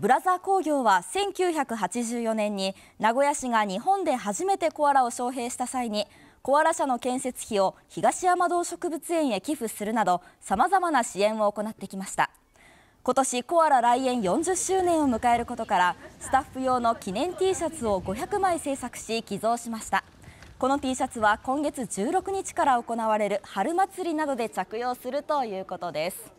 ブラザー工業は1984年に名古屋市が日本で初めてコアラを招聘した際にコアラ社の建設費を東山動植物園へ寄付するなどさまざまな支援を行ってきました今年コアラ来園40周年を迎えることからスタッフ用の記念 T シャツを500枚制作し寄贈しましたこの T シャツは今月16日から行われる春祭りなどで着用するということです